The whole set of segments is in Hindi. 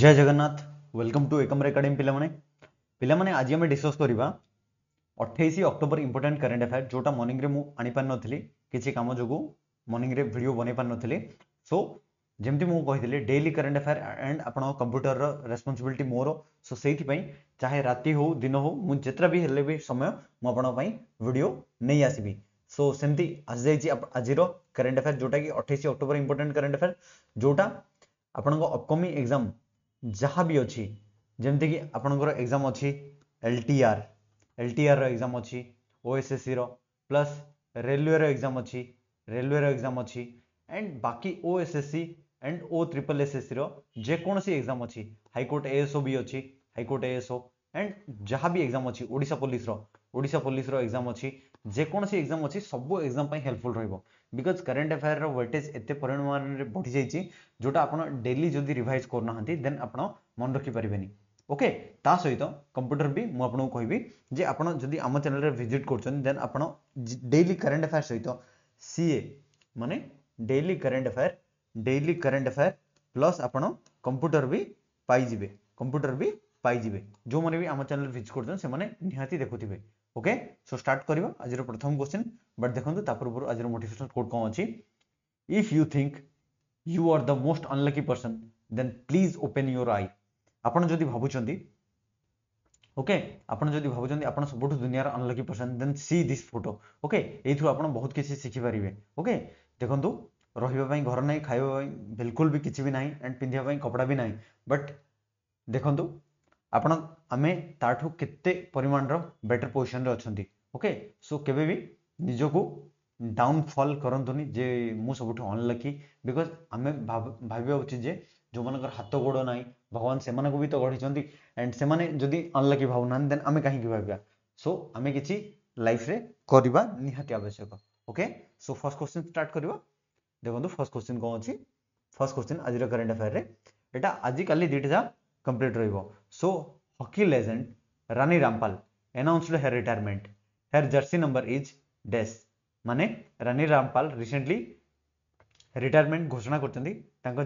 जय जगन्नाथ वेलकम टू एकमर एकाडेमी पिलाने पिलाने आज आम डिस्कस करवा अठाई अक्टोबर इंपोर्टां करेन्ट अफेयर जोटा मर्णिंग में आनी किसी कम जो मर्णिंग में भिड बन पारी सो जमी मुझे डेली करेन्ट अफेयर एंड आप कंप्यूटर रेस्पनसबिलिटी मोर सो से चाहे राति हो दिन हो मुझे भी हेल्ले भी समय मुझे भिड नहीं आसबी सो सेमती आज जाइए आज करेन्ट अफेयर जोटा कि अठाई अक्टोबर इंपोर्टां करेन्ट अफेयर जोटा आपंकमिंग एक्जाम जहाँ भी अच्छी जमीक आपणकर एग्जाम अच्छी L T R L T R exam अच्छी ओ एस एस सी र्लस रेलवे एग्जाम अच्छी रेलवे एग्जाम अच्छी एंड बाकी O S S C and O triple S S C रेकोसी एग्जाम अच्छी हाईकोर्ट ए एसओ भी अच्छी हाईकोर्ट ए एसओ एंड जहाँ भी एग्जाम अच्छी ओडा पुलिस ଓଡ଼ିଶା ପୋଲିସର ଏକ୍ଜାମ୍ ଅଛି ଯେକୌଣସି ଏକ୍ଜାମ୍ ଅଛି ସବୁ ଏକ୍ଜାମ୍ ପାଇଁ ହେଲ୍ପଫୁଲ୍ ରହିବ ବିକଜ୍ କରେଣ୍ଟ ଆଫେୟାର୍ର ୱେଟେଜ୍ ଏତେ ପରିମାଣରେ ବଢ଼ିଯାଇଛି ଯେଉଁଟା ଆପଣ ଡେଲି ଯଦି ରିଭାଇଜ୍ କରୁନାହାନ୍ତି ଦେନ୍ ଆପଣ ମନେ ରଖିପାରିବେନି ଓକେ ତା ସହିତ କମ୍ପ୍ୟୁଟର ବି ମୁଁ ଆପଣଙ୍କୁ କହିବି ଯେ ଆପଣ ଯଦି ଆମ ଚ୍ୟାନେଲରେ ଭିଜିଟ୍ କରୁଛନ୍ତି ଦେନ୍ ଆପଣ ଡେଲି କରେଣ୍ଟ ଆଫେୟାର୍ ସହିତ ସିଏ ମାନେ daily current affair daily current affair plus ଆପଣ କମ୍ପ୍ୟୁଟର ବି ପାଇଯିବେ କମ୍ପ୍ୟୁଟର ବି ପାଇଯିବେ ଯେଉଁମାନେ ବି ଆମ ଚ୍ୟାନେଲ ଭିଜିଟ୍ କରୁଛନ୍ତି ସେମାନେ ନିହାତି ଦେଖୁଥିବେ ওকে সো ষ্টার্ট କରିବା আজর প্রথম কোশ্চেন বাট দেখন্তু তা পূর্বর আজর মোটিভেশনাল কোড কোন আছে if you think you are the most unlucky person then please open your eye ଆପଣ ଯଦି ଭାବୁଛନ୍ତି ଓକେ ଆପଣ ଯଦି ଭାବୁଛନ୍ତି ଆପଣ ସବୁଠୁ ଦୁନିଆର unlucky person then see this photo okay ଏଇଥିରୁ ଆପଣ ବହୁତ କିଛି ଶିଖିପାରିବେ ଓକେ ଦେଖନ୍ତୁ ରହିବା ପାଇଁ ଘର ନାହିଁ ଖାଇବା ପାଇଁ ବିଲକୁଲ ବି କିଛି ବି ନାହିଁ ଆଣ୍ଡ ପିନ୍ଧିବା ପାଇଁ କପଡ଼ା ବି ନାହିଁ ବଟ୍ ଦେଖନ୍ତୁ ଆପଣ ଆମେ ତାଠୁ କେତେ ପରିମାଣର ବେଟର୍ ପୋଜିସନ୍ରେ ଅଛନ୍ତି ଓକେ ସୋ କେବେ ବି ନିଜକୁ ଡାଉନଫଲ୍ କରନ୍ତୁନି ଯେ ମୁଁ ସବୁଠୁ ଅନଲକି ବିକଜ୍ ଆମେ ଭାବିବା ଉଚିତ ଯେ ଯେଉଁମାନଙ୍କର ହାତ ଗୋଡ଼ ନାହିଁ ଭଗବାନ ସେମାନଙ୍କୁ ବି ତ ଗଢ଼ିଛନ୍ତି ଆଣ୍ଡ ସେମାନେ ଯଦି ଅନଲକି ଭାବୁନାହାନ୍ତି ଦେନ୍ ଆମେ କାହିଁକି ଭାବିବା ସୋ ଆମେ କିଛି ଲାଇଫ୍ରେ କରିବା ନିହାତି ଆବଶ୍ୟକ okay so first question start କରିବା ଦେଖନ୍ତୁ ଫର୍ଷ୍ଟ କ୍ୱେଶ୍ଚିନ୍ କ'ଣ ଅଛି ଫର୍ଷ୍ଟ କ୍ୱେଶ୍ଚିନ୍ ଆଜିର କରେଣ୍ଟ ଆଫେୟାର୍ରେ ଏଇଟା ଆଜିକାଲି ଦୁଇଟା ଯାହା कंप्लीट रो hockey hockey Rani Rampal announced her retirement her jersey number is डेस् मान रानी रामपाल रिसेंटली रिटायरमेंट घोषणा करते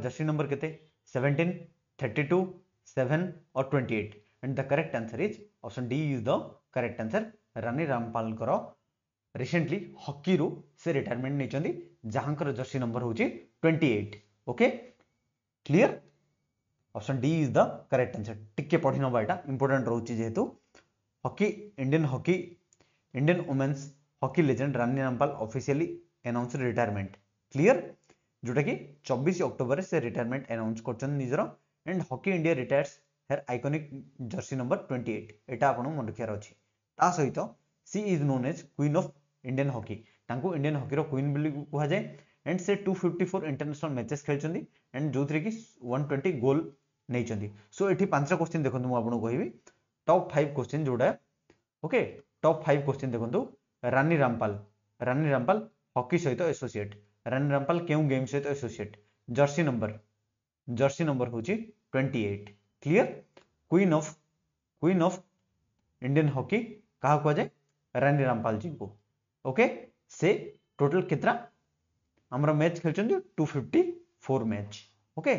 जर्सी नंबर के सेवेन्टीन थर्टी टू सेवेन और twenty eight and the correct answer is option D is the correct answer Rani Rampal recently hockey रू से रिटायरमेंट नहीं जहाँ जर्सी नंबर हूँ twenty eight okay clear option D is the correct answer টিকে পঠিনো বাইটা ইম্পর্ট্যান্ট ৰাউচি জেহতু hockey Indian hockey Indian women's hockey legend Rani Rampal officially announced retirement clear জউটা কি 24 অক্টोबरে সে রিটায়ারমেন্ট অ্যানাউন্স কৰচনিজৰ and hockey India retires her iconic jersey number 28 এটা আপোনাক মনত ৰাখিব তা সৈতে she is known as queen of Indian hockey তাকো ইনডিয়ান হকিৰ কুইন বুলি কোৱা যায় এণ্ড সে 254 ইনটৰনেশনাল মেচেজ খেলচন্দি এণ্ড জউতৰ কি 120 গোল नहीं सो ये पांच क्वेश्चन देखते मुझे कहबी टप फाइव क्वेश्चन जोड़ा ओके टप फाइव क्वेश्चन देखो रानी रामपाल रानी रामपाल हकी सहित एसोसीएट रानी रामपाल के गेम सहित associate jersey number jersey number हूँ twenty eight clear queen of queen of Indian hockey क्या कह जाए रानी रामपाल जी को ओके से टोटल कितना आम मैच खेल two fifty four match okay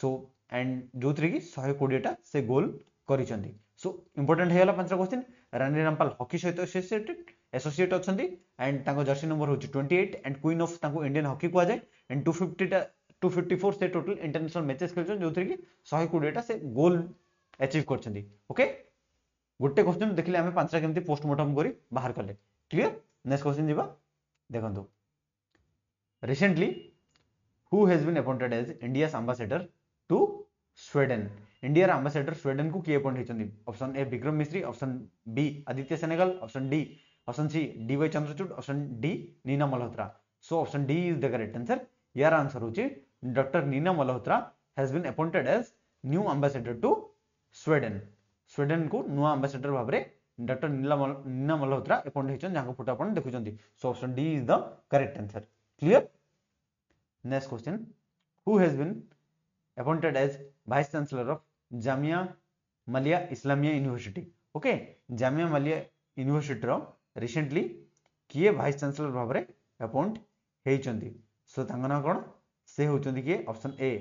so and ଯେଉଁଥିରେ କି ଶହେ କୋଡ଼ିଏଟା ସେ ଗୋଲ୍ କରିଛନ୍ତି ସୋ ଇମ୍ପୋର୍ଟାଣ୍ଟ ହେଇଗଲା ପାଞ୍ଚଟା କ୍ୱେଶ୍ଚିନ୍ ରାନୀ ରାମପାଲ ହକି ସହିତ ଆସୋସିଏଟେଡ୍ ଆସୋସିଏଟ୍ ଅଛନ୍ତି ଆଣ୍ଡ ତାଙ୍କ ଜର୍ସି ନମ୍ବର ହେଉଛି twenty eight and queen of ତାଙ୍କୁ ଇଣ୍ଡିଆନ୍ ହକି କୁହାଯାଏ ଆଣ୍ଡ ଟୁ ଫିଫ୍ଟିଟା ଟୁ ଫିଫ୍ଟି ଫୋର୍ ସେ ଟୋଟାଲ ଇଣ୍ଟରନ୍ୟାସନାଲ ମ୍ୟାଚେସ୍ ଖେଳିଛନ୍ତି ଯେଉଁଥିରେ କି ଶହେ କୋଡ଼ିଏଟା ସେ ଗୋଲ୍ ଆଚିଭ୍ କରିଛନ୍ତି ଓକେ ଗୋଟେ କ୍ୱେଶ୍ଚିନ୍ ଦେଖିଲେ ଆମେ ପାଞ୍ଚଟା କେମିତି ପୋଷ୍ଟମର୍ଟମ୍ କରି ବାହାର କଲେ କ୍ଲିଅର ନେକ୍ସଟ କ୍ୱେଶ୍ଚିନ୍ ଯିବା ଦେଖନ୍ତୁ recently who has been appointed as India's ambassador to Sweden India ambassador Sweden को किए पठाई option A Vikram Misri option B Aditya सेनेगल option D option C D Y Chandrachud option D Neena Malhotra so option D is the correct answer यार आंसर हो doctor Neena Malhotra has been appointed as new ambassador to Sweden Sweden को नुआ आंबासेडर भाव में डॉक्टर नीना मल्होत्रा अपॉइंट होइछन जहाँ फोटो आप देखुं so option D is the correct answer clear next question who has been appointed as Vice Chancellor of Jamia Malia Islamia University. Okay, Jamia Malia University ର recently କିଏ Vice Chancellor ଭାବରେ appoint ହେଇଛନ୍ତି? So ତାଙ୍କ ନାଁ କ'ଣ? ସେ ହେଉଛନ୍ତି କିଏ? Option A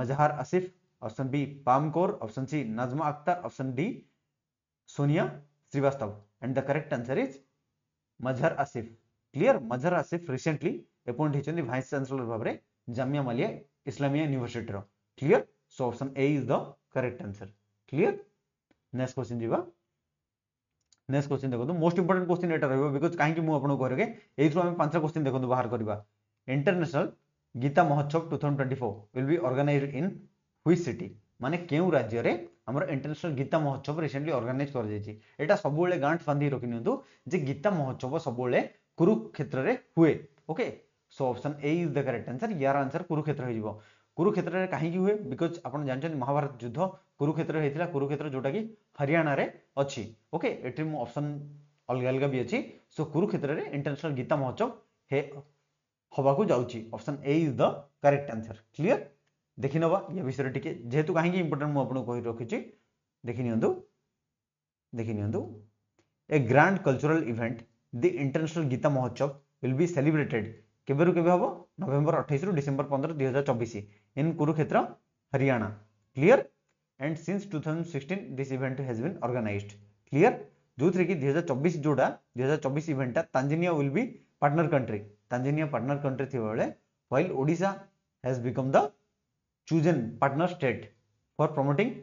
Mazhar Asif, option B ପାମକୋର, option C Najma Akhtar, option D Sonia Srivastava and the correct answer is Mazhar Asif clear Mazhar Asif recently appoint होइछन भाइस चांसलर भाबरे Jamia Millia Islamia university clear so option A is the correct answer clear next question जीवा नेक्स्ट क्वेश्चन देखो मोस्ट इंपोर्टेंट क्वेश्चन एटा रहबो बिकॉज़ काहे कि मु आपन को करके एथरो हम पांच क्वेश्चन देखो तो बाहर करबा international Gita Mahotsav 2024 will be organized in which city माने केउ राज्य रे हमर इंटरनेशनल गीता महोत्सव रिसेंटली ऑर्गेनाइज कर जेची एटा सबोले गांठ बांधी रखिनु दु जे गीता महोत्सव सबोले कुरुक्षेत्र रे हुए okay so option A is the correct answer यार आंसर कुरुक्षेत्र कुरुक्षेत्र कहीं हुए बिकज आप जानते महाभारत युद्ध कुरुक्षेत्र कुरुक्षेत्र जोटा कि हरियाणा अच्छी ओके ये अप्सन अलग अलग भी अच्छी सो कुरुक्षेत्र इंटरनेशनल गीता महोत्सव हवा को option A is the correct answer clear देखने ये विषय टी जेहे कहीं इंपोर्टाट मुझे रखी देखी देखी a grand cultural event the international Gita Mahotsav will be celebrated केवे रू के हम नवेम्बर अठाई रु डिसेम्बर पंद्रह हजार चौबीस in Kurukshetra Haryana clear and since two thousand sixteen this event has been organized clear जो थी दुई हजार चबीश जोटा दुहजार चबीस इवेंटा तांजनिया विल भी partner country Tanzania partner country थी बेले while Odisha has become the chosen partner state for promoting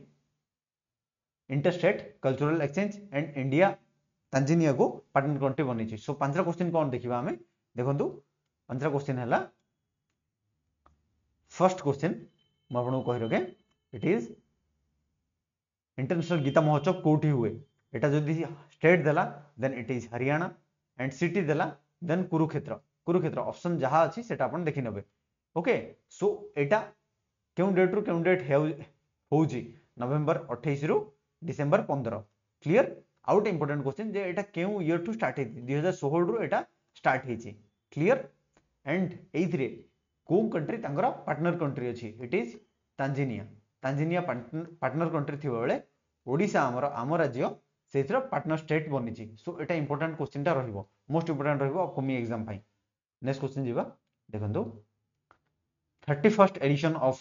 interstate cultural exchange and India Tanzania को पार्टनर कंट्री बनई सो पांच क्वेश्चन कौन देखा देखो आंसर क्वेश्चन है फर्स्ट क्वेश्चन मुझे कही रखे इट इज इंटरनेशनल गीता महोत्सव कौटी हुए यहाँ जो स्टेट देला then it is Haryana and city देला देन कुरुक्षेत्र कुरुक्षेत्र ऑप्शन जहाँ अच्छी से देखी नबे ओके सो यटा क्यों डेट रू क्यों डेट हो नवेम्बर अठाईस रु डिसेम्बर पंद्रह क्लीयर आउट गोटे क्वेश्चन जो यहाँ क्यों इयर टू स्टार्ट दुई हजार षोह रु यहाँ स्टार्ट क्लीयर एंड ये कौ कंट्री पार्टनर कंट्री अच्छी it is Tanzania Tanzania partner country थी बेले ओडा आम आम राज्य से पार्टनर स्टेट बनी सो ये इंपोर्टां क्वेश्चन टा रही है मोस्ट इंपोर्टां रही है कमी एक्जाम नेक्स्ट क्वेश्चन जी देखो thirty first edition of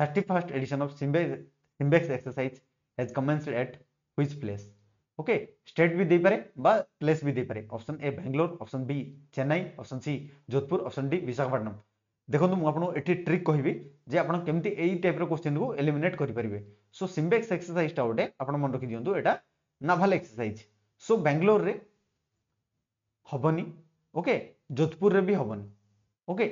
thirty first edition of SIMBEX exercise has commenced at which place okay state भी दे पारे बा प्लेस भी दे पारे option A Bangalore option B Chennai option C Jodhpur option D Visakhapatnam देखो तो, मुझे आपको ये ट्रिक कहि जो आप टाइप को एलिमेट करेंगे सो सीम्बेक्स एक्सरसाइजा गोटे आप मन रखी दिखाँ एटा नाभाल एक्सरसाइज सो बेंगलोर में हेनी ओके जोधपुर भी हेनी ओके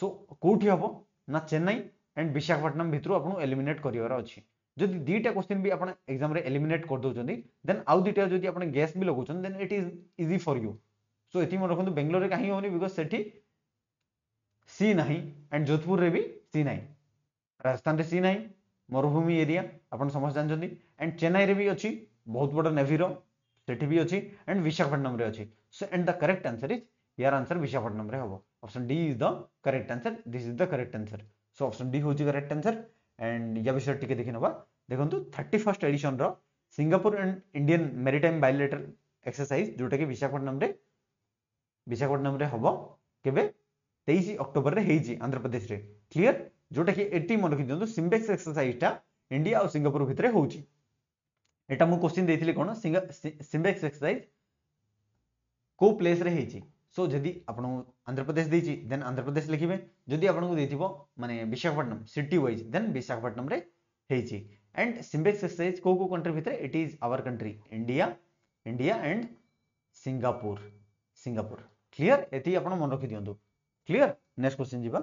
सो कौटी हम ना चेन्नई एंड विशाखापट्टनम भितर आपको एलिमेट करार अच्छी जदि दीटा क्वेश्चन भी आपन एग्जाम रे कर दोचो देन आउ दीटा जदि आपन गेस भी लगोचो then it is easy for you so एति मैं रखंतु बेंगलोर रे काही होनी बिकॉज़ सेठी सी नाही एंड जोधपुर रे भी सी नाही राजस्थान रे सी नाही मरुभूमि एरिया आपन समझ जान जदि एंड चेन्नई में भी अच्छी बहुत बडो नेवी रो भी अछि एंड विशाखापट्टनम रे so and the correct answer is यार आंसर विशाखापट्टनम रे होबो D is the correct answer this is the correct answer so option D होची करेक्ट आंसर एंड या विषय टिके देखि नबा देखो thirty first edition Singapore and Indian maritime bilateral exercise जोटा कि विशाखापटनम विशाखापटनम हम केवे तेईस अक्टोबर में आंध्र प्रदेश में क्लीयर जोटा कि ये मन रखी दिखाँ सिम्बेक्स एक्सरसाइजा इंडिया और सिंगापुर भितर हो क्वेश्चन देखी कौन सिम्बेक्स एक्सरसाइज को प्लेस सो जदि आप आंध्र प्रदेश देन आंध्र प्रदेश लिखे जदि आपको देखिए मानने विशाखापटनम सिटी वाइज देन विशाखापटनम्रेजी एंड सिंबेक्स एक्सरसाइज को कंट्री भितर it is our country India India and Singapore Singapore clear एति आपण मन रखि दियंतु क्लियर नेक्स्ट क्वेश्चन जीवा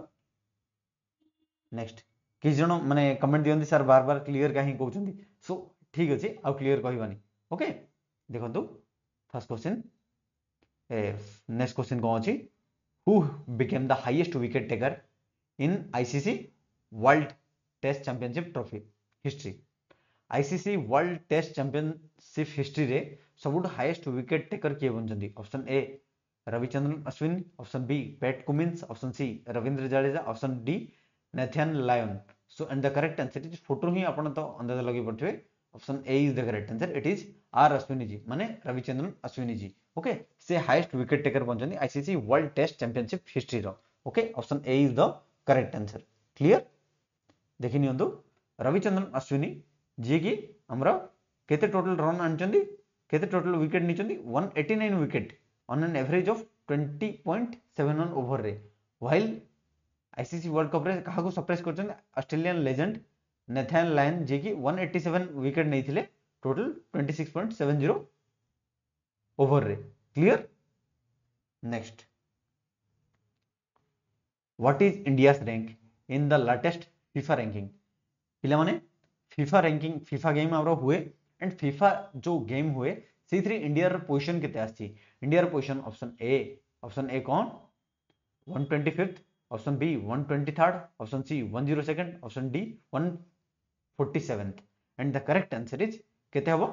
नेक्स्ट कि जनों माने कमेंट दियंदी सर बार बार क्लियर काही कहउचंदी सो ठीक अछि आ क्लियर कहिबानी ओके देखंतु फर्स्ट क्वेश्चन ए नेक्स्ट क्वेश्चन कोन अछि who became the highest wicket taker in ICC world test championship trophy history ICC world test championship history रे सबुठ हाईएस्ट विकेट टेकर किए बनचंदी option A Ravichandran Ashwin option B Pat Cummins option C Ravindra Jadeja option D Nathan Lyon so and the correct answer is photo ही आप अंदाज लगे पड़ते हैं option A is the correct answer it is R Ashwin ji माने रविचंद्रन अश्विनी जी ओके से हाईएस्ट विकेट टेकर बन ICC world test championship history रो okay option A is the correct answer clear देखि रविचंद्रन अश्विनी जी आमर के टोटल रन आते टोटल विकेट नहीं एट्टी नाइन विकेट अन् an average of twenty point seven one over में व्वल आईसीसी वर्ल्ड कप रे क्या surprise Australian legend Nathan Lyon ji की वन एट्टी सेवेन विकेट नहीं total twenty six point seven zero over में clear next what is India rank in the latest FIFA ranking पिला माने फीफा रैंकिंग फीफा गेम ଆମର हुए एंड फीफा जो गेम हुए सी थ्री इंडिया पोजिशन के India position option A option A कौन one twenty fifth option B one twenty third option C one zero second option D one forty seventh and the correct answer is के हम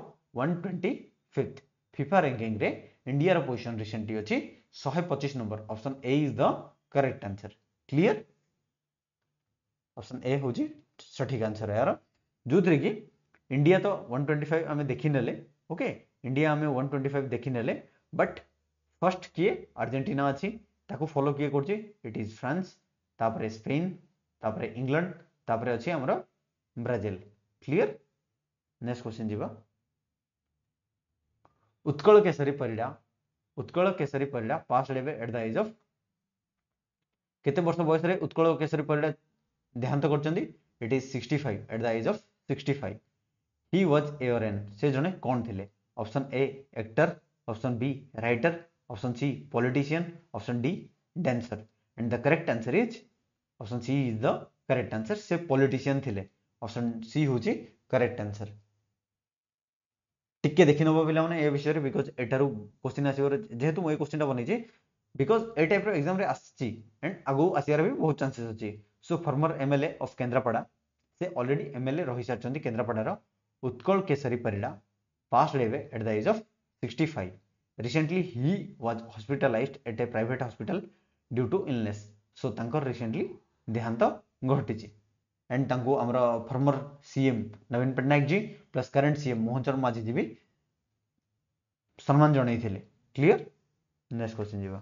one twenty fifth FIFA ranking रे इंडिया रो पोजीशन रिसेंटली अछि पचीस number option A is the correct answer clear option A हूँ सठिक आंसर यार जो थे कि इंडिया तो वन 125 आम देखने ओके इंडिया आम 125 ट्वेंटी फाइव देखने बट फर्स्ट किए आर्जेटिना अच्छी फॉलो किए कर इट इज फ्रांस तापर स्पेन तापर इंग्लैंड तापर अच्छे आम ब्राजिल क्लियर नेक्स्ट क्वेश्चन जी Utkal Keshari Parida Utkal Keshari Parida pass at the age of के बर्ष बयस उत्कल केशरी पीड़ा देहांत तो कर it is 65 at the age of 65 he was एयरन से जने कौन थिले option A actor option B writer option C politician option D dancer and the correct answer is option C is the correct answer से पॉलिटिशियन थिले ऑप्शन सी होची करेक्ट आंसर টিকে দেখি নেব পিলামানে এ বিষয়ে বিকজ এঠারু কোশ্চিন আসিবার যেহেতু মু এই কোশ্চিনটা বনাইছি বিকজ এই টাইপর এক্সামরে আসছি এন্ড আগু আসিবার भी बहुत চান্সেস আছে so former M L F Kendrapara से अलरेडी एम एल ए रही सारी केन्द्रापड़ार Utkal Keshari Parida pass at the age of sixty five recently he was hospitalized at a private hospital due to illness so तर रिसेंटली देहांत घटी एंड तुम former C M Naveen Patnaik ji plus current C M Mohan Sharma ji भी सम्मान जन क्लीयर नेक्स्ट क्वेश्चन जी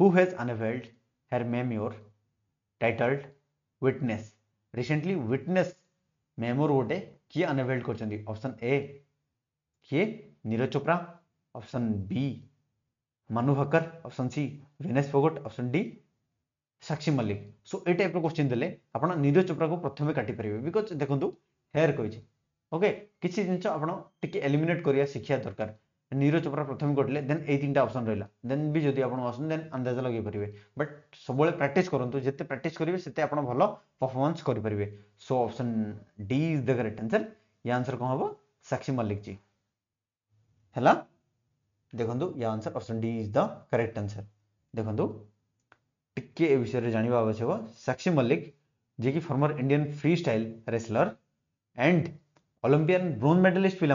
who has annulled hair ma'am memoir title witness recently witness memoir गोटे किए unveiled option A Neeraj Chopra option B Manu Bhaker option C Vinesh Phogat option D Sakshi Malik so ए टाइप रोश्चिन देते आज नीरज चोप्रा को प्रथम काटिपर बिकज देखो हेयर कही ओके किसी जिन आपके एलिमेट करने दरकार नीरज चोप्रा प्रथम करते देन यही तीन अप्सन रहा देन भी जदि आप देन अंदाज लगे पारे बट सब प्राक्ट करूँ जिते प्राक्ट करेंगे से भल परफर्मांस करेंगे so option D is the correct answer ये आंसर कौन हम साक्षी मल्लिक जी है देखो या answer option D is the correct answer देखो टी ए विषय जानवा आवश्यक साक्षी मल्लिक जी कि former Indian free style wrestler and Olympian bronze medalist पे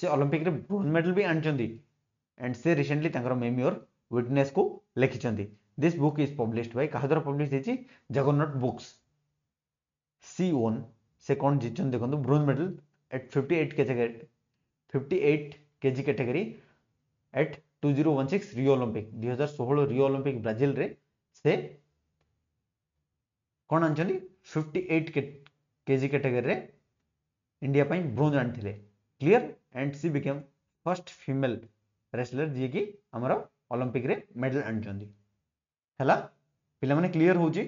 से अलंपिक ब्रोज मेडल भी आनी एंड से रिसेंटली मेम योर विटनेस को लिखिंट this book is published by क्या द्वारा पब्लीश होती जगन्नाथ बुक्स सी ओन से कौन जीत देखो bronze medal at fifty eight category fifty eight K G category at two zero one six Rio Olympic दुई हजार षोह रिओ अलंपिक ब्राजिल रे से कौन आनी fifty eight K G category India bronze आनी clear and she became first female wrestler जी की आमर अलंपिक मेडल आला पाने क्लीयर होदी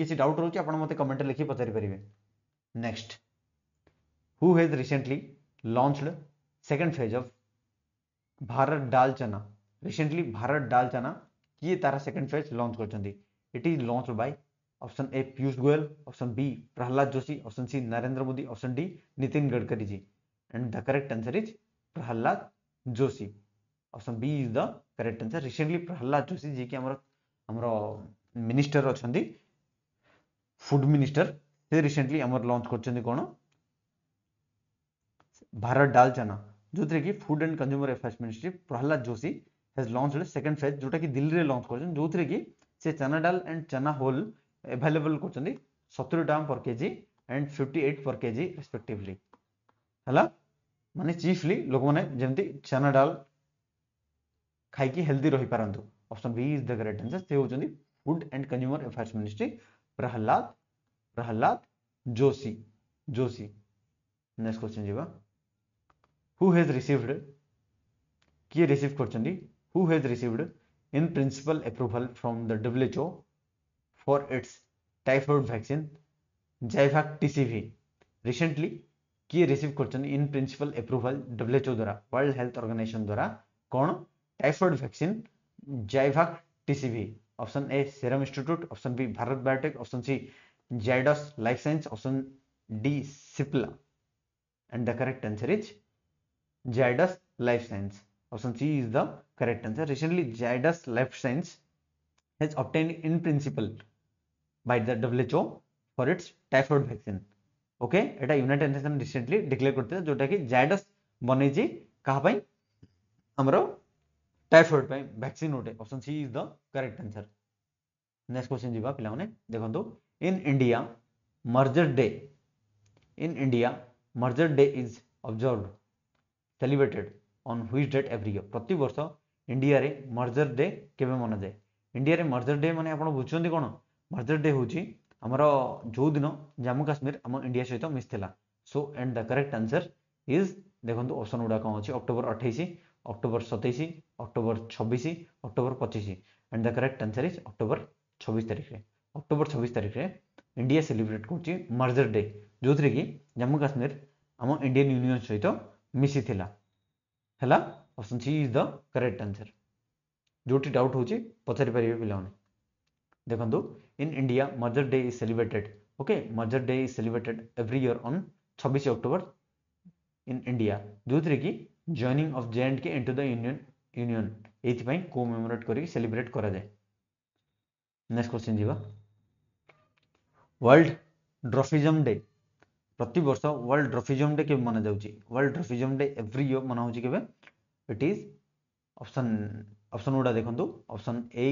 किसी डाउट रोचे आप मत कमेट लिखे पचारिपारे next who has recently launched second phase of Bharat dal chana recently Bharat dal chana किए तार सेकेंड फेज लंच करट is by option A Piyush Goyal option B Pralhad Joshi option C Narendra Modi option D Nitin Gadkari ji and the correct answer is Prahalad Joshi. Option B is the correct answer. Recently Prahalad Joshi ji ki amara ଆମର ମିନିଷ୍ଟର ଅଛନ୍ତି ଫୁଡ୍ ମିନିଷ୍ଟର ସେ ରିସେଣ୍ଟଲି ଆମର ଲଞ୍ଚ କରିଛନ୍ତି କ'ଣ ଭାରତ ଡାଲ ଚାନା ଯେଉଁଥିରେ କି food and consumer affairs ministry Pralhad Joshi has launch second phase ଯେଉଁଟାକି ଦିଲ୍ଲୀରେ ଲଞ୍ଚ କରିଛନ୍ତି ଯେଉଁଥିରେ କି ସେ chana dal and chana whole available କରୁଛନ୍ତି ସତୁରି ଟଙ୍କା per K G and fifty eight per K G respectively लोक ମାନେ ଚିଫଲି चना डाल खाई ଡାଲ ଖାଇକି ହେଲ୍ଦି ରହିପାରନ୍ତୁ option B is the correct answer से ହେଉଛନ୍ତି food and consumer affairs ministry Pralhad Pralhad Joshi Joshi next question जीवा हु हैज रिसीव्ड किए रिसीव करछंदी who has received in principle approval from the WHO for its typhoid vaccine ZyVac TCV recently किए रिसीव कर इन प्रिंसिपल एप्रुवाल डब्ल्यूएचओ द्वारा वर्ल्ड हेल्थ ऑर्गेनाइजेशन द्वारा कौन typhoid vaccine ZyVac TCV option A Serum Institute option B Bharat Biotech option C Zydus Life Science option D Cipla and the correct answer is Zydus Life Science option C is the correct answer recently Zydus Life Science has obtained in principle by the WHO for its typhoid vaccine okay এটা ইউনাইটেড নেশন রিসেন্টলি ডিক্লেয়ার করতে যেটা কি জাইডস বনেজি কাহা পাই আমার টাইফয়েড পাই ভ্যাকসিন গোটে option C is the correct answer next question যা in India merger day in India merger day is observe celebrated on which date every year प्रति वर्ष इंडिया रे मर्जर डे केवे मना जाए इंडिया रे मर्जर डे माने आपण बुझछंती कोन मर्जर डे होची ଆମର ଯେଉଁଦିନ ଜାମ୍ମୁ କାଶ୍ମୀର ଆମ ଇଣ୍ଡିଆ ସହିତ ମିଶିଥିଲା so and the correct answer is ଦେଖନ୍ତୁ ଅପସନ୍ ଗୁଡ଼ା କ'ଣ ଅଛି ଅକ୍ଟୋବର ଅଠେଇଶ ଅକ୍ଟୋବର ସତେଇଶ ଅକ୍ଟୋବର ଛବିଶ ଅକ୍ଟୋବର ପଚିଶ and the correct answer is October ଛବିଶ ତାରିଖରେ ଅକ୍ଟୋବର ଛବିଶ ତାରିଖରେ ଇଣ୍ଡିଆ ସେଲିବ୍ରେଟ କରୁଛି ମର୍ଜର ଡେ ଯେଉଁଥିରେ କି ଜାମ୍ମୁ କାଶ୍ମୀର ଆମ ଇଣ୍ଡିଆନ୍ ୟୁନିୟନ୍ ସହିତ ମିଶିଥିଲା ହେଲା option C is the correct answer ଯେଉଁଠି ଡାଉଟ୍ ହେଉଛି ପଚାରି ପାରିବେ ପିଲାମାନେ देखो in India merger day is celebrated okay merger day is celebrated every year on छब्बीस अक्टूबर इन इंडिया जो थे कि joining of J and K into the union union ये मेमोरेट कर सेलिब्रेट करा जाए नेक्स्ट क्वेश्चन जी वर्ल्ड ड्रफिजम डे प्रति वर्ष वर्ल्ड ड्रफिजम डे के मना जाउची world dwarfism day every year मना होची केवे इट इज ऑप्शन ऑप्शन उडा देखंतु ऑप्शन ए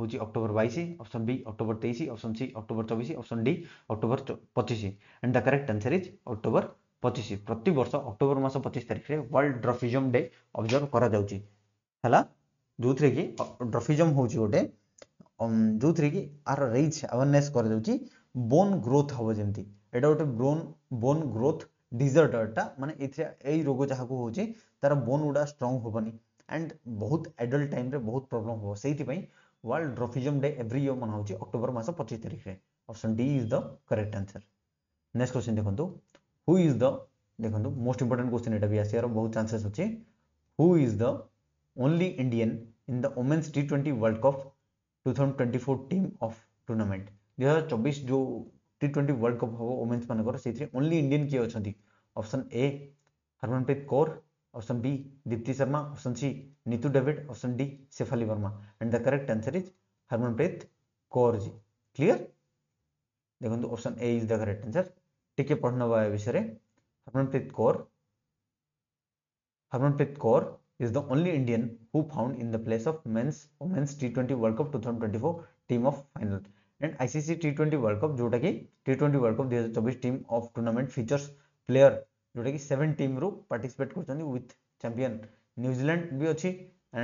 हूँ अक्टोबर बैश अप्सन बी अक्टोबर तेईस अप्सन सी अक्टोबर चौबीस अप्सन डी अक्टोबर पचिश and the correct answer is October पचिश प्रति वर्ष अक्टोबर मास पचिश तारीख में वर्ल्ड ड्रफिजम डे अब्जर्व करा जो थे कि ड्रफिजम हूँ गोटे जो थे कि आर रेज आवेरनेस कर बोन ग्रोथ हम जमी এটা গোটে ব্রোন বোন গ্রোথ ডিজর্ডরটা মানে এতে এই রোগ যাহাকু হচ্ছে তার বোন গুড়া স্ট্রং হবনি আন্ড বহুত এডল্ট টাইমরে বহুত problem world dwarfism day every year मना होची अक्टोबर मास 25 तारिख रे option D is the correct answer next question देखंतु हु इज द देखंतु मोस्ट इंपोर्टेंट क्वेश्चन एटा भी आसियार बहुत चांसेस होची who is the only Indian in the women's टी20 world cup 2024 team of tournament 2024 जो टी20 वर्ल्ड कप हो वुमेन्स मानकर सेथि ओनली इंडियन के अछंती option A Harmanpreet Kaur option B Deepti Sharma option C Neetu David option D Shafali Verma and the correct answer is Harmanpreet Kaur ji clear देखो option A is the correct answer टीके पढ़ने विषय Harmanpreet Kaur Harmanpreet Kaur is the only Indian who found in the place of men's women's T twenty world cup two team of final and ICC T twenty world cup जो टी ट्वेंटी वर्ल्ड कप दुई team of tournament features player जोटा कि सेवेन टीम रु पार्टिसपेट कर चंपिन न्यूजिलैंड भी अच्छी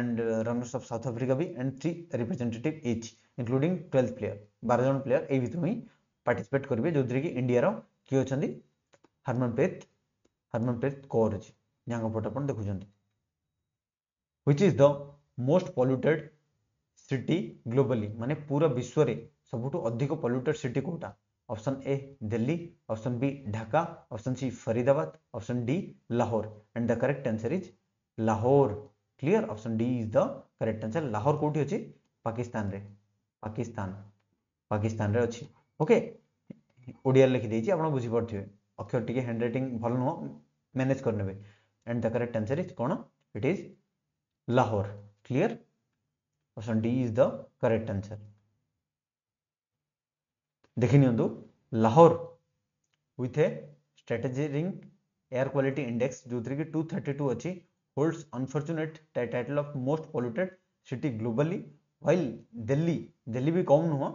and runners up South Africa भी and three representative each including twelfth player बार जन प्लेयर ये भितर हिं पार्टिसपेट करेंगे जो थी इंडिया किए अच्छा हरमनप्रीत हरमनप्रीत कौर अच्छी जहाँ फोटो आप देखुं which is the most polluted city globally माने पूरा विश्व में सबुठ अधिक पल्यूटेड सिटी कौटा option A Delhi option B Dhaka option C Faridabad option D Lahore and the correct answer is Lahore clear option D is the correct answer Lahore कौटी अछि पाकिस्तान रे पाकिस्तान पाकिस्तान रे अछि ओके ओडिया लिखि देइछि आपण बुझि पड़थिबे अक्षर टिके हैंड राइटिंग भल नो मैनेज कर नेबे and the correct answer is कोन it is Lahore clear option D is the correct answer ଦେଖିନିଅନ୍ତୁ Lahore with a staggering air quality index ଯେଉଁଥିରେ କି ଟୁ ଥାର୍ଟି ଟୁ ଅଛି holds unfortunate title of most polluted city globally while Delhi Delhi ବି କମ୍ ନୁହଁ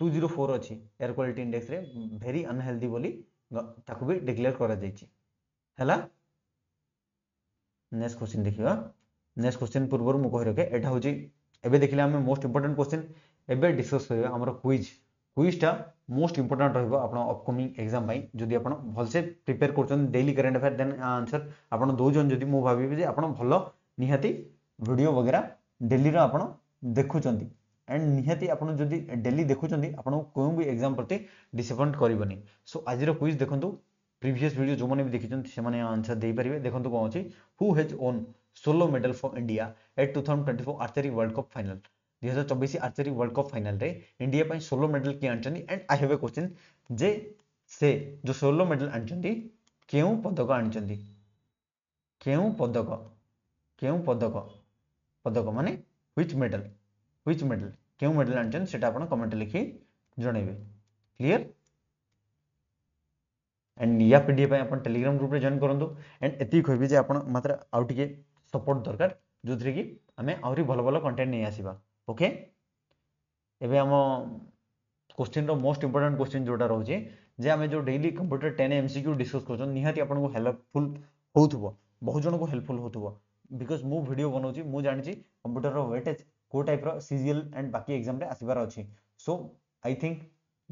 ଟୁ ଜିରୋ ଫୋର୍ ଅଛି ଏୟାର କ୍ୱାଲିଟି ଇଣ୍ଡେକ୍ସରେ ଭେରି ଅନହେଲ୍ଦି ବୋଲି ତାକୁ ବି ଡିକ୍ଲେୟାର କରାଯାଇଛି ହେଲା ନେକ୍ସଟ କ୍ୱେଶ୍ଚିନ୍ ଦେଖିବା ନେକ୍ସଟ କ୍ୱେଶ୍ଚିନ୍ ପୂର୍ବରୁ ମୁଁ କହି ରଖେ ଏଇଟା ହେଉଛି ଏବେ ଦେଖିଲେ ଆମେ ମୋଷ୍ଟ ଇମ୍ପୋର୍ଟାଣ୍ଟ କ୍ୱେଶ୍ଚିନ୍ ଏବେ ଡିସ୍କସ୍ କରିବା ଆମର କୁଇଜ୍ কুইজটা মোস্ট ইম্পর্টাট রহব আপনার অপকমিং এক্সাম পাই যদি আপনার ভালসে প্রিপেয়ার করছেন daily current affair then answer আপনার দৌছেন যদি মু ভাবিবি যে আপনার ভালো নিহাতি ভিডিও বগেরা ডেলির আপনার দেখুছেন এন্ড নিহাতি আপনার যদি ডেলি দেখুছেন আপনার কেউ বি এক্সাম প্রতি ডিসঅপয়েন্ট করবনি সো আজির কুইজ দেখুন প্রিভিয়াস ভিডিও যে দেখিছেন সে আনসর দিয়ে দেখুন কোণ অছি who has won solo medal for India at two thousand twenty four archery world cup final 2024 archery world cup final रे इंडिया पाई सोलो मेडल किए आनी and I have a question जे से जो सोलो मेडल आनी क्यों पदक आनी क्यों पदक क्यों पदक पदक माने ह्विच मेडल ह्विच मेडल क्यों मेडल आनी कमेंट लिखे जनइबे क्लीयर एंड निया पीडीए आप टेलीग्राम ग्रुप जॉन करूँ एंड ये कह मात्र आउट सपोर्ट दरकार जो थी कि आम आल भल कंटेन्ट नहीं आसवा ओके एवं आम क्वेश्चन रो मोस्ट इंपोर्टेंट क्वेश्चन जोटा रोज जे आम जो daily computer ten MCQ discuss कर हेल्पफुल हो बहुत जन को हेल्पफुल हो बिकज मु भिड बनाऊँगी मुझे जानी कंप्यूटर रेटेज को टाइप रिजिएल एंड बाकी एक्जाम आसपार अच्छे सो आई थिंक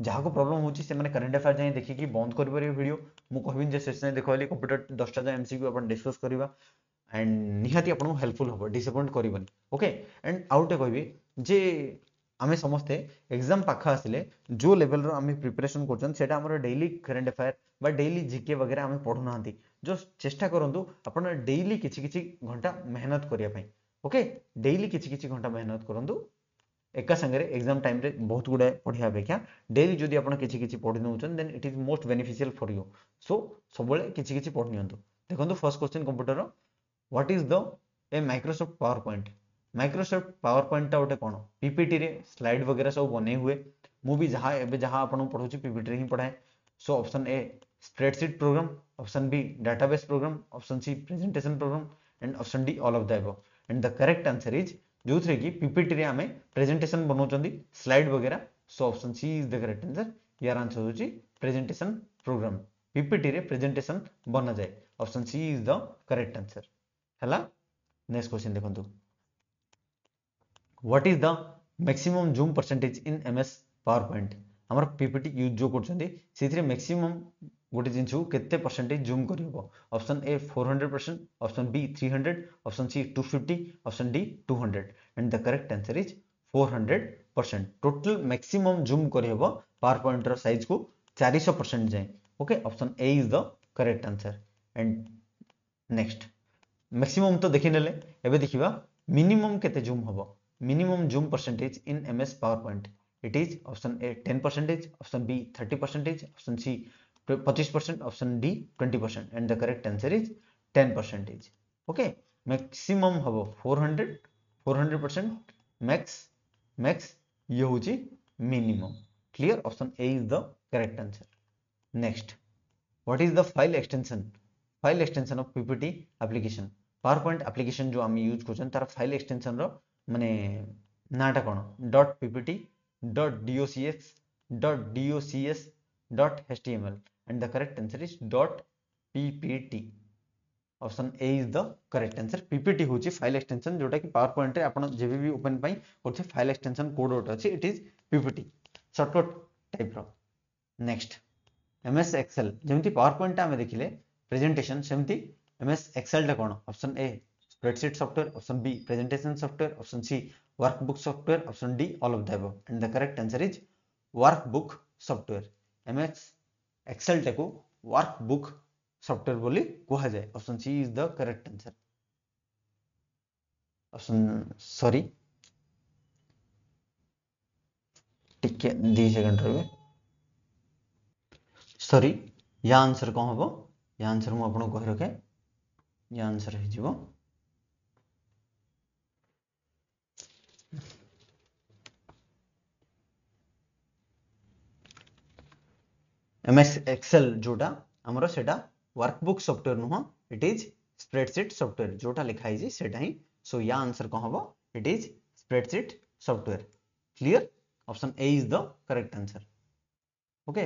जहाँ को प्रोब्लम होने करेंट अफेयर जाए देखिए बंद करेंगे भिडियो मुझे कहबीन जो शेष जाए कंप्यूटर दसटा जाए एम आप डिस्कस करवा ଆଣ୍ଡ ନିହାତି ଆପଣଙ୍କୁ ହେଲ୍ପଫୁଲ୍ ହେବ ଡିସଆପଏଣ୍ଟ କରିବନି ଓକେ ଆଣ୍ଡ ଆଉ ଗୋଟେ କହିବି ଯେ ଆମେ ସମସ୍ତେ ଏକ୍ଜାମ୍ ପାଖ ଆସିଲେ ଯେଉଁ ଲେଭେଲ୍ର ଆମେ ପ୍ରିପାରେସନ୍ କରୁଛନ୍ତି ସେଇଟା ଆମର ଡେଲି କରେଣ୍ଟ ଆଫେୟାର୍ ବା ଡେଲି ଜିକେ ବଗେରା ଆମେ ପଢ଼ୁନାହାନ୍ତି ଜଷ୍ଟ ଚେଷ୍ଟା କରନ୍ତୁ ଆପଣ ଡେଲି କିଛି କିଛି ଘଣ୍ଟା ମେହନତ କରିବା ପାଇଁ ଓକେ ଡେଲି କିଛି କିଛି ଘଣ୍ଟା ମେହନତ କରନ୍ତୁ ଏକା ସାଙ୍ଗରେ ଏକ୍ଜାମ୍ ଟାଇମ୍ରେ ବହୁତ ଗୁଡ଼ାଏ ପଢ଼ିବା ଅପେକ୍ଷା ଡେଲି ଯଦି ଆପଣ କିଛି କିଛି ପଢ଼ି ନେଉଛନ୍ତି then it is most beneficial for you so ସବୁବେଳେ କିଛି କିଛି ପଢ଼ି ନିଅନ୍ତୁ ଦେଖନ୍ତୁ ଫାର୍ଷ୍ଟ କ୍ୱେଶ୍ଚିନ୍ କମ୍ପ୍ୟୁଟରର what is the a Microsoft Power Point Microsoft Power Point गोटे कौन पीपीटी रे स्लाइड वगैरह सब बनै हुए मुझे जहाँ आप पढ़ाऊँ पीपीटी हिं पढ़ाए so option A spreadsheet program option B database program option C presentation program and option D all of the above and the correct answer is जो थे कि पीपीटी रे आमे प्रेजेंटेशन बनाउछंदी स्लाइड वगैरह so option C is the correct answer यार आंसर होची प्रेजेंटेशन प्रोग्राम पीपीटी रे प्रेजेंटेशन बना जाए option C is the correct answer ହେଲା ନେକ୍ସଟ କ୍ୱେଶ୍ଚନ ଦେଖନ୍ତୁ what is the maximum zoom percentage in M S Power Point ଆମର ପିପିଟି ୟୁଜ୍ ଯେଉଁ କରୁଛନ୍ତି ସେଥିରେ ମ୍ୟାକ୍ସିମମ୍ ଗୋଟେ ଜିନିଷକୁ କେତେ ପରସେଣ୍ଟେଜ ଜୁମ୍ କରିହେବ option A four hundred percent option B three hundred option C two fifty option D two hundred and the correct answer is four hundred percent total maximum zoom କରିହେବ ପାୱାର ପଏଣ୍ଟର ସାଇଜ୍କୁ ଚାରିଶହ ପରସେଣ୍ଟ ଯାଏଁ okay option A is the correct answer and next maximum तो ଦେଖିନେଲେ ଏବେ देखा मिनिमम के जूम हम minimum zoom percentage in M S PowerPoint it is option A ten percentage option B thirty percentage option C पचीस percent option D twenty percent and the correct answer is ten percentage okay maximum हम four hundred four hundred percent max max ये हूँ minimum clear option A is the correct answer next what is the file extension file extension of PPT application PowerPoint application जो आम यूज कर तार फाइल एक्सटेनसन रे नाटा कौन dot PPT dot DOCS dot DOCS dot S T M L and the correct answer is dot PPT option A is the correct answer PPT हूँ फाइल एक्सटेनसन जोटा कि पावर पॉइंट जब भी ओपन करते फाइल एक्सटेनसन कोड गोटे अच्छे it is PPT shortcut type रेक्स्ट एम एस एक्सएल जमी पावर पॉइंट आम देखिले प्रेजेटेसन सेमती एमएस एक्सएल टा कौन option A spreadsheet software option B presentation software option C workbook software option D all of the above and the correct answer is workbook software MS Excel टा को वर्कबुक सॉफ्टवेयर बोली कहा जाए option C is the correct answer option sorry ठीक है दी सेकंड रे सॉरी या आंसर कौन हम या आंसर मुझे कही रखे ये आंसर हो एमएस एक्सेल जोटा आमर से वर्कबुक सॉफ्टवेयर नुह इट इज स्प्रेडसीट सॉफ्टवेयर जोटा लिखाई ही सो या आंसर कौन हम it is spreadsheet software clear option A is the correct answer okay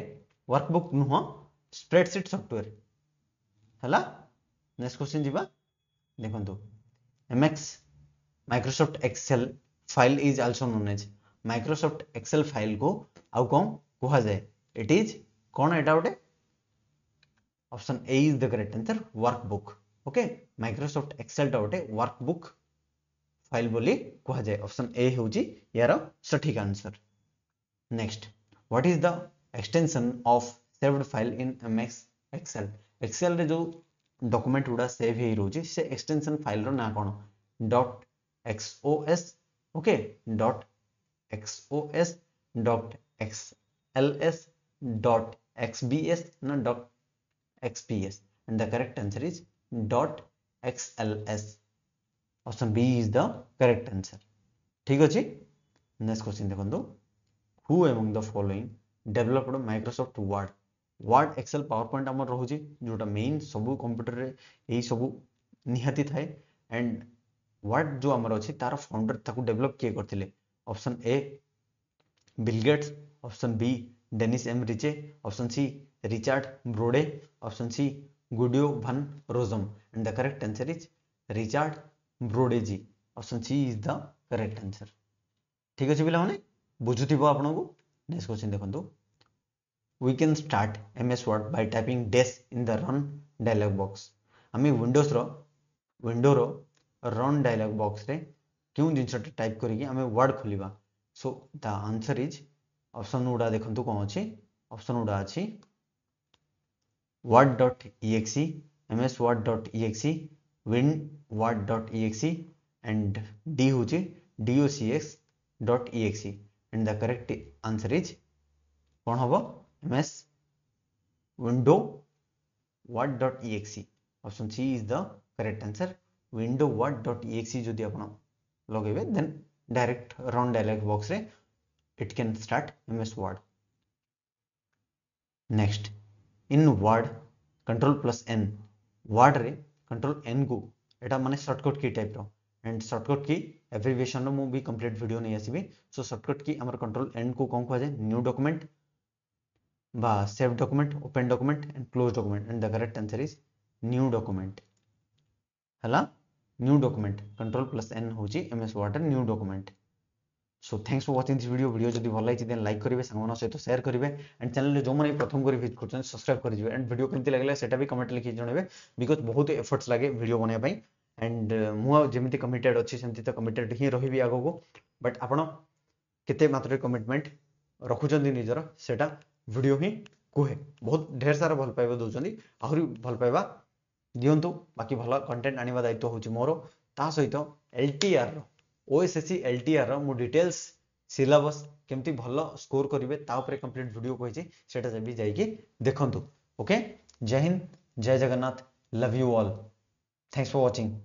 workbook नुह स्प्रेडसीट सॉफ्टवेयर है नेक्स्ट क्वेश्चन जीवा देखंतु MS Microsoft Excel file is also known as Microsoft Excel file को आउ कोन कोहा जाए इट इज कोन एटा उठे option A is the correct answer workbook okay Microsoft Excel टा उठे वर्कबुक फाइल बोली कोहा जाए ऑप्शन ए होउची यार सटीक answer next what is the extension of saved file in MS Excel Excel जो डकुमेंट गुड़ा सेव ही रोज से एक्सटेनसन फाइल रहा कौन dot S okay dot XOS dot X L S dot X VS ना dot XPS and the correct answer is dot X L S option B is the correct answer ठीक अच्छे नेक्स्ट क्वेश्चन देखो who among the following developed Microsoft word what excel powerpoint আমরো ৰহুজি যোটা মেইন সব কম্পিউটাৰৰ এই সব নিহাতি ঠায়ে এণ্ড what যো আমরো আছে তাৰ ফাউণ্ডাৰ তাকু ডেভেলপ কি কৰtile অপচন এ বিলগেট অপচন বি ডেনিস এম ৰিচে অপচন C Richard Brodie option C Guido van Rossum and the correct answer is Richard Brodie জি option C is the correct answer ঠিক আছে বিলা মানে বুজুতিবো আপোনাক নেক্সট কোৱেশ্চন দেখন্তু we can start MS Word by typing dash in the run dialog box. ଆମେ ୱିଣ୍ଡୋଜ୍ର ୱିଣ୍ଡୋର ରନ୍ ଡାଇଲଗ୍ ବକ୍ସରେ କେଉଁ ଜିନିଷଟା ଟାଇପ୍ କରିକି ଆମେ ୱାର୍ଡ଼ ଖୋଲିବା so the answer is option ଗୁଡ଼ା ଦେଖନ୍ତୁ କ'ଣ ଅଛି ଅପସନ୍ ଗୁଡ଼ା ଅଛି Word dot EXE M S Word dot EXE WinWord dot EXE and D ହେଉଛି DOCX dot EXE and the correct answer is କ'ଣ ହେବ ms window what.exe option c is the correct answer window what.exe jodi apna logaibe then direct run dialog box re it can start ms word next in word control plus n word re control n go এটা মানে সর্টকট কি টাইপর एंड सर्टकट की एब्रिविएशन मुझे कम्प्लीट भिड नहीं आसवि सो सर्टकट की आम कंट्रोल एंड को कौन कहुए new document save document open document and close document and the correct answer is new document hela new document control plus n hoji ms water new document so thanks for watching this video video jodi bhal lagi then like karibe sangmana sahito share karibe and channel jo mane pratham kari visit karchan subscribe karijibe and video kemti lagila seta bi comment likhi janebe because bahut efforts lage video banaya pai and mu jemiti committed achi semti to committed hi rahibi agogo but apana kete matra commitment रखुଛନ୍ତି ନିଜର ସେଟା भिड ही कहे बहुत ढेर सारा भल पाइबा दौरान आहरी भल पाइबा दिंतु बाकी भल कंटेन्ट आने दायित्व हूँ मोर ता सहित एल टी आर रोएस एल टी आर रिटेल्स सिलेबस केमी भल स्कोर करेंगे तापर कम्प्लीट भिड कहीटा भी जाइए देखूँ ओके जय हिंद जय Jagannath love you all thanks for watching